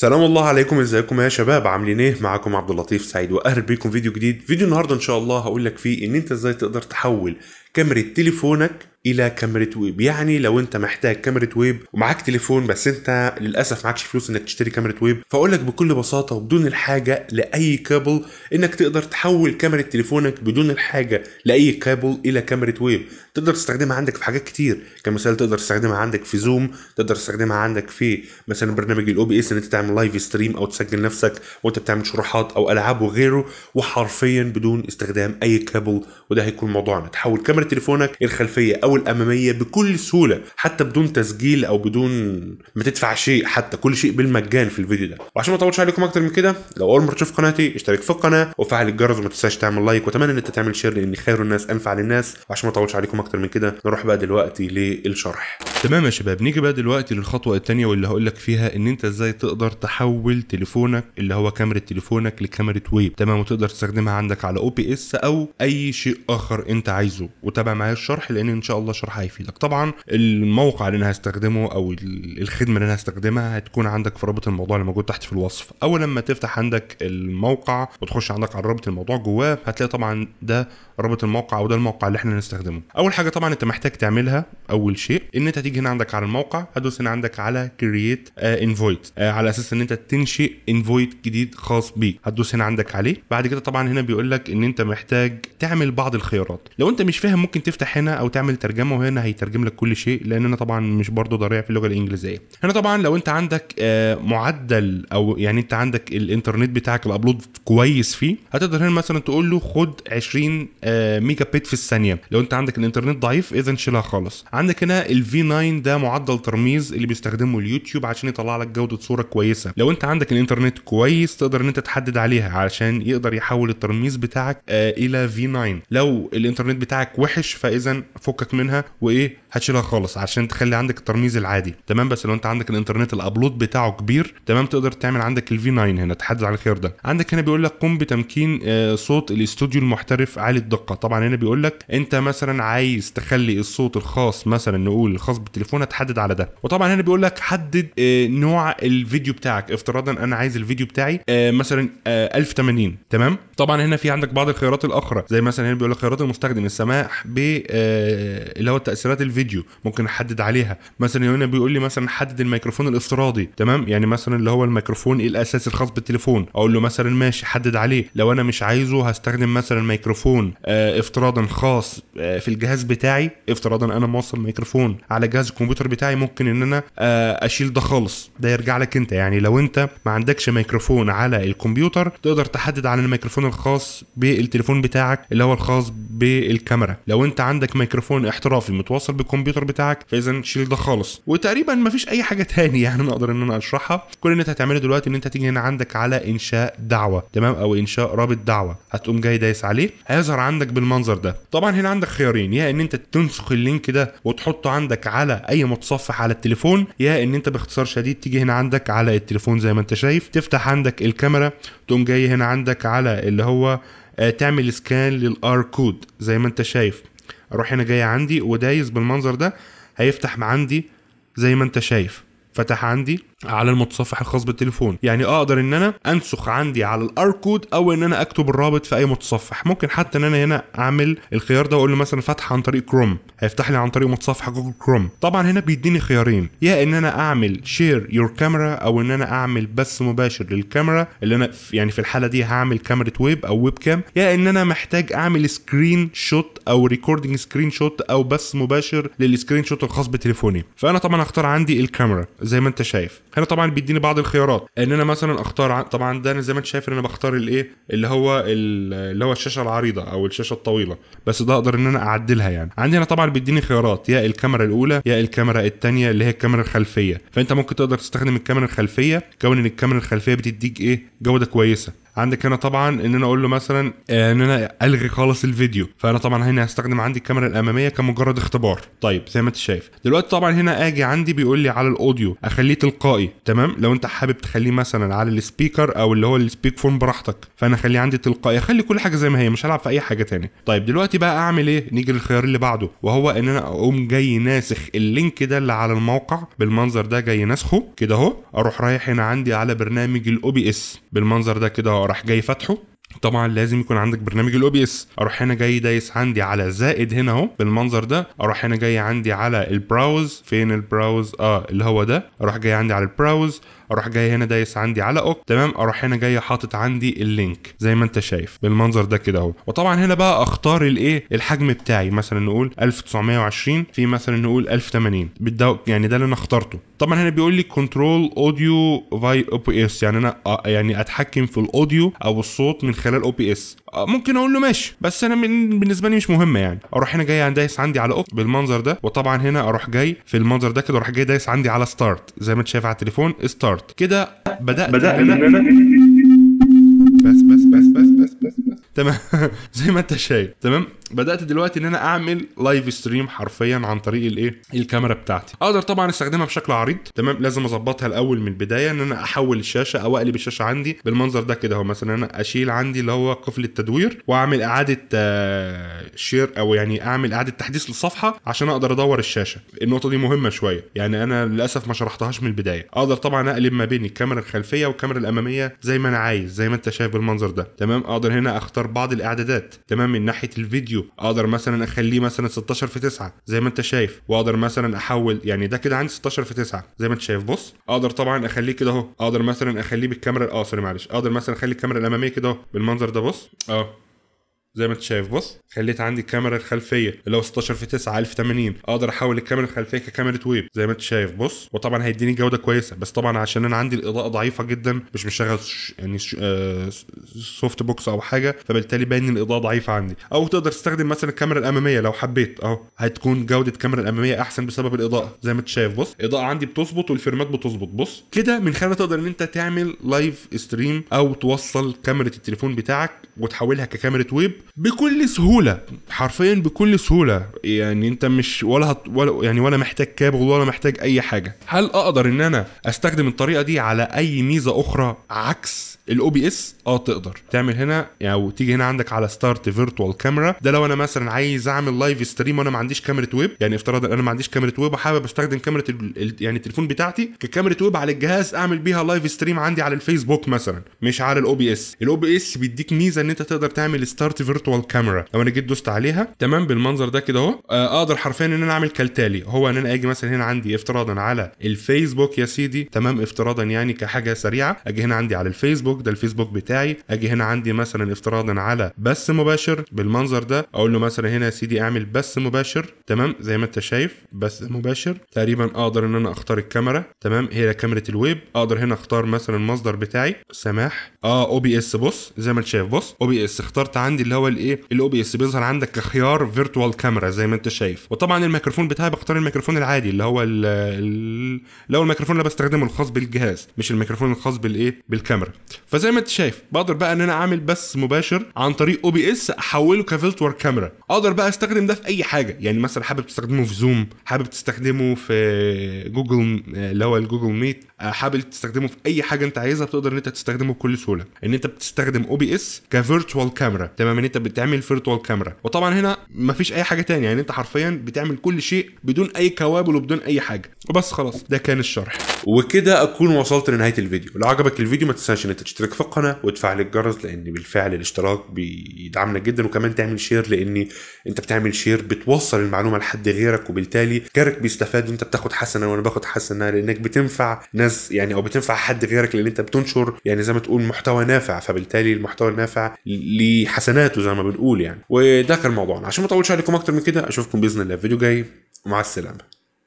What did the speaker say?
سلام الله عليكم ازيكم يا شباب عاملين ايه معاكم عبد اللطيف سعيد واهلا بيكم فيديو جديد فيديو النهارده ان شاء الله هقول لك فيه ان انت ازاي تقدر تحول كاميرا تليفونك الى كاميرا ويب يعني لو انت محتاج كاميرا ويب ومعاك تليفون بس انت للاسف معكش فلوس انك تشتري كاميرا ويب فاقول لك بكل بساطه وبدون الحاجه لاي كابل انك تقدر تحول كاميرا تليفونك بدون الحاجه لاي كابل الى كاميرا ويب تقدر تستخدمها عندك في حاجات كتير كمثال تقدر تستخدمها عندك في زوم تقدر تستخدمها عندك في مثلا برنامج الاو بي اس ان انت تعمل لايف ستريم او تسجل نفسك وانت بتعمل شروحات او العاب وغيره وحرفيا بدون استخدام اي كابل وده هيكون موضوعنا تحول كاميرا كاميرا تليفونك الخلفيه او الاماميه بكل سهوله حتى بدون تسجيل او بدون ما تدفع شيء حتى كل شيء بالمجان في الفيديو ده وعشان ما اطولش عليكم اكتر من كده لو اول مره تشوف قناتي اشترك في القناه وفعل الجرس وما تنساش تعمل لايك واتمنى ان انت تعمل شير لان خير الناس انفع للناس وعشان ما اطولش عليكم اكتر من كده نروح بقى دلوقتي للشرح تمام يا شباب نيجي بقى دلوقتي للخطوه الثانيه واللي هقول لك فيها ان انت ازاي تقدر تحول تليفونك اللي هو كاميرا تليفونك لكاميرا ويب تمام وتقدر تستخدمها عندك على او بي اس او اي شيء اخر انت عايزه وتابع معايا الشرح لان ان شاء الله الشرح هيفيدك طبعا الموقع اللي انا هستخدمه او الخدمه اللي انا هستخدمها هتكون عندك في رابط الموضوع اللي موجود تحت في الوصف اول لما تفتح عندك الموقع وتخش عندك على رابط الموضوع جواه هتلاقي طبعا ده رابط الموقع او ده الموقع اللي احنا هنستخدمه اول حاجه طبعا انت محتاج تعملها اول شيء ان انت تيجي هنا عندك على الموقع هتدوس هنا عندك على كرييت انفويت آه، على اساس ان انت تنشئ انفويت جديد خاص بيك هتدوس هنا عندك عليه بعد كده طبعا هنا بيقول لك ان انت محتاج تعمل بعض الخيارات لو انت مش فاهم ممكن تفتح هنا او تعمل ترجمه وهنا هيترجم لك كل شيء لان انا طبعا مش برضو ضريع في اللغه الانجليزيه هنا طبعا لو انت عندك آه، معدل او يعني انت عندك الانترنت بتاعك الابلود كويس فيه هتقدر هنا مثلا تقول له خد 20 آه، ميجا بت في الثانيه لو انت عندك الانترنت ضعيف اذا شيلها خالص عندك هنا الفي 9 ده معدل ترميز اللي بيستخدمه اليوتيوب عشان يطلع لك جوده صوره كويسه لو انت عندك الانترنت كويس تقدر ان انت تحدد عليها عشان يقدر يحول الترميز بتاعك آه، الى في 9 لو الانترنت بتاعك وحش وحش فاذا فكك منها وايه هتشيلها خالص عشان تخلي عندك الترميز العادي تمام بس لو انت عندك الانترنت الابلود بتاعه كبير تمام تقدر تعمل عندك الفي 9 هنا تحدد على الخيار ده عندك هنا بيقول لك قم بتمكين آه، صوت الاستوديو المحترف عالي الدقه طبعا هنا بيقول لك انت مثلا عايز تخلي الصوت الخاص مثلا نقول الخاص بالتليفون هتحدد على ده وطبعا هنا بيقول لك حدد آه، نوع الفيديو بتاعك افتراضا انا عايز الفيديو بتاعي آه، مثلا 1080 تمام طبعا هنا في عندك بعض الخيارات الاخرى زي مثلا هنا بيقول لك خيارات المستخدم السماح ب آه، اللي هو تاثيرات الفيديو ممكن احدد عليها مثلا هنا بيقول لي مثلا حدد الميكروفون الافتراضي تمام يعني مثلا اللي هو الميكروفون الاساسي الخاص بالتليفون اقول له مثلا ماشي حدد عليه لو انا مش عايزه هستخدم مثلا ميكروفون آه، افتراضا خاص آه، في الجهاز بتاعي افتراضا انا موصل ميكروفون على جهاز الكمبيوتر بتاعي ممكن ان انا اشيل ده خالص ده يرجع لك انت يعني لو انت ما عندكش ميكروفون على الكمبيوتر تقدر تحدد على الميكروفون الخاص بالتليفون بتاعك اللي هو الخاص بالكاميرا لو انت عندك ميكروفون احترافي متواصل بالكمبيوتر بتاعك فاذا شيل ده خالص وتقريبا ما فيش اي حاجه تاني يعني نقدر ان انا اشرحها كل اللي انت هتعمله دلوقتي ان انت تيجي هنا عندك على انشاء دعوه تمام او انشاء رابط دعوه هتقوم جاي دايس عليه هيظهر عندك بالمنظر ده طبعا هنا عندك خيارين يا ان انت تنسخ اللينك ده وتحطه عندك على اي متصفح على التليفون يا ان انت باختصار شديد تيجي هنا عندك على التليفون زي ما انت شايف تفتح عندك الكاميرا تقوم جاي هنا عندك على اللي هو آه، تعمل سكان للار كود زي ما انت شايف اروح هنا جاي عندي ودايس بالمنظر ده هيفتح عندي زي ما انت شايف فتح عندي على المتصفح الخاص بالتليفون يعني اقدر ان انا انسخ عندي على الاركود او ان انا اكتب الرابط في اي متصفح ممكن حتى ان انا هنا اعمل الخيار ده واقول له مثلا فتح عن طريق كروم هيفتح لي عن طريق متصفح جوجل كروم طبعا هنا بيديني خيارين يا ان انا اعمل شير يور كاميرا او ان انا اعمل بث مباشر للكاميرا اللي انا يعني في الحاله دي هعمل كاميرا ويب او ويب كام يا ان انا محتاج اعمل سكرين شوت او ريكوردنج سكرين شوت او بث مباشر للسكرين شوت الخاص بتليفوني فانا طبعا هختار عندي الكاميرا زي ما انت شايف هنا طبعا بيديني بعض الخيارات ان انا مثلا اختار طبعا ده انا زي ما انت شايف ان انا بختار الايه اللي هو اللي هو الشاشه العريضه او الشاشه الطويله بس ده اقدر ان انا اعدلها يعني عندي هنا طبعا بيديني خيارات يا الكاميرا الاولى يا الكاميرا الثانيه اللي هي الكاميرا الخلفيه فانت ممكن تقدر تستخدم الكاميرا الخلفيه كون ان الكاميرا الخلفيه بتديك ايه جوده كويسه عندك هنا طبعا ان انا اقول له مثلا آه، ان انا الغي خالص الفيديو فانا طبعا هنا هستخدم عندي الكاميرا الاماميه كمجرد اختبار طيب زي ما انت شايف دلوقتي طبعا هنا اجي عندي بيقول لي على الاوديو اخليه تلقائي تمام لو انت حابب تخليه مثلا على السبيكر او اللي هو السبيك فون براحتك فانا اخليه عندي تلقائي اخلي كل حاجه زي ما هي مش هلعب في اي حاجه تاني طيب دلوقتي بقى اعمل ايه نيجي للخيار اللي بعده وهو ان انا اقوم جاي ناسخ اللينك ده اللي على الموقع بالمنظر ده جاي ناسخه كده اهو اروح رايح هنا عندي على برنامج الاو بي اس بالمنظر ده كده راح جاي فاتحه طبعا لازم يكون عندك برنامج الاو بي اس اروح هنا جاي دايس عندي على زائد هنا اهو بالمنظر ده اروح هنا جاي عندي على البراوز فين البراوز اه اللي هو ده اروح جاي عندي على البراوز اروح جاي هنا دايس عندي على اوك تمام اروح هنا جاي حاطط عندي اللينك زي ما انت شايف بالمنظر ده كده اهو وطبعا هنا بقى اختار الايه الحجم بتاعي مثلا نقول 1920 في مثلا نقول 1080 بالدو... يعني ده اللي انا اخترته طبعا هنا بيقول لي كنترول اوديو فاي او بي اس يعني انا آه، يعني اتحكم في الاوديو او الصوت من خلال او بي اس ممكن اقول له ماشي بس انا من بالنسبه لي مش مهمه يعني اروح هنا جاي دايس عندي على اوك بالمنظر ده وطبعا هنا اروح جاي في المنظر ده كده اروح جاي دايس عندي على ستارت زي ما انت شايف على التليفون ستارت ستارت كده بدات بدات بس بس بس بس بس, بس. تمام زي ما انت شايف تمام بدات دلوقتي ان انا اعمل لايف ستريم حرفيا عن طريق الايه الكاميرا بتاعتي اقدر طبعا استخدمها بشكل عريض تمام لازم اظبطها الاول من البدايه ان انا احول الشاشه او اقلب الشاشه عندي بالمنظر ده كده اهو مثلا انا اشيل عندي اللي هو قفل التدوير واعمل اعاده شير آه، او يعني اعمل اعاده تحديث للصفحه عشان اقدر ادور الشاشه النقطه دي مهمه شويه يعني انا للاسف ما شرحتهاش من البدايه اقدر طبعا اقلب ما بين الكاميرا الخلفيه والكاميرا الاماميه زي ما انا عايز زي ما انت شايف بالمنظر ده تمام اقدر هنا اختار بعض الاعدادات تمام من ناحيه الفيديو فيديو اقدر مثلا اخليه مثلا 16 في 9 زي ما انت شايف واقدر مثلا احول يعني ده كده عندي 16 في 9 زي ما انت شايف بص اقدر طبعا اخليه كده اهو اقدر مثلا اخليه بالكاميرا اه سوري معلش اقدر مثلا اخلي الكاميرا الاماميه كده اهو بالمنظر ده بص اه زي ما انت شايف بص خليت عندي الكاميرا الخلفيه اللي هو 16 في 9 1080 اقدر احول الكاميرا الخلفيه ككاميرا ويب زي ما انت شايف بص وطبعا هيديني جوده كويسه بس طبعا عشان انا عندي الاضاءه ضعيفه جدا مش مشغل يعني آه سوفت بوكس او حاجه فبالتالي باين الاضاءه ضعيفه عندي او تقدر تستخدم مثلا الكاميرا الاماميه لو حبيت اهو هتكون جوده الكاميرا الاماميه احسن بسبب الاضاءه زي ما انت شايف بص الاضاءه عندي بتظبط والفيرمات بتظبط بص كده من خلال تقدر ان انت تعمل لايف ستريم او توصل كاميرا التليفون بتاعك وتحولها ككاميرا ويب بكل سهوله حرفيا بكل سهوله يعني انت مش ولا, هت ولا يعني ولا محتاج كابل ولا محتاج اي حاجه هل اقدر ان انا استخدم الطريقه دي على اي ميزه اخرى عكس الاو بي اس اه تقدر تعمل هنا يعني تيجي هنا عندك على ستارت فيرتوال كاميرا ده لو انا مثلا عايز اعمل لايف ستريم وانا ما عنديش كاميرا ويب يعني افتراضا انا ما عنديش كاميرا ويب وحابب استخدم كاميرا ال... يعني التليفون بتاعتي ككاميرا ويب على الجهاز اعمل بيها لايف ستريم عندي على الفيسبوك مثلا مش على الاو بي اس الاو بي اس بيديك ميزه ان انت تقدر تعمل ستارت فيرتوال كاميرا لو انا جيت دوست عليها تمام بالمنظر ده كده اهو آه، اقدر حرفيا ان انا اعمل كالتالي هو ان انا اجي مثلا هنا عندي افتراضا على الفيسبوك يا سيدي تمام افتراضا يعني كحاجه سريعه اجي هنا عندي على الفيسبوك ده الفيسبوك بتاعي اجي هنا عندي مثلا افتراضا على بث مباشر بالمنظر ده اقول له مثلا هنا يا سيدي اعمل بث مباشر تمام زي ما انت شايف بث مباشر تقريبا اقدر ان انا اختار الكاميرا تمام هي كاميرا الويب اقدر هنا اختار مثلا المصدر بتاعي سماح اه او بي اس بص زي ما انت شايف بص او بي اس اخترت عندي اللي هو هو الايه الاو بي اس بيظهر عندك كخيار فيرتوال كاميرا زي ما انت شايف وطبعا الميكروفون بتاعي بختار الميكروفون العادي اللي هو اللي هو الميكروفون اللي بستخدمه الخاص بالجهاز مش الميكروفون الخاص بالايه بالكاميرا فزي ما انت شايف بقدر بقى ان انا اعمل بث مباشر عن طريق او بي اس احوله كفيلتور كاميرا اقدر بقى استخدم ده في اي حاجه يعني مثلا حابب تستخدمه في زوم حابب تستخدمه في جوجل اللي هو الجوجل ميت حابب تستخدمه في اي حاجه انت عايزها بتقدر ان انت تستخدمه بكل سهوله ان انت بتستخدم او بي اس كفيرتوال كاميرا تمام ان انت بتعمل فيرتوال كاميرا وطبعا هنا مفيش اي حاجه تانية يعني انت حرفيا بتعمل كل شيء بدون اي كوابل وبدون اي حاجه وبس خلاص ده كان الشرح وكده اكون وصلت لنهايه الفيديو لو عجبك الفيديو ما تنساش ان انت تشترك في القناه وتفعل الجرس لان بالفعل الاشتراك بيدعمنا جدا وكمان تعمل شير لان انت بتعمل شير بتوصل المعلومه لحد غيرك وبالتالي غيرك بيستفاد وانت بتاخد حسنه وانا باخد حسنه لانك بتنفع ناس يعني او بتنفع حد غيرك لان انت بتنشر يعني زي ما تقول محتوى نافع فبالتالي المحتوى النافع ليه حسناته زي ما بنقول يعني وده كان موضوعنا عشان ما اطولش عليكم اكتر من كده اشوفكم باذن الله في فيديو جاي ومع السلامه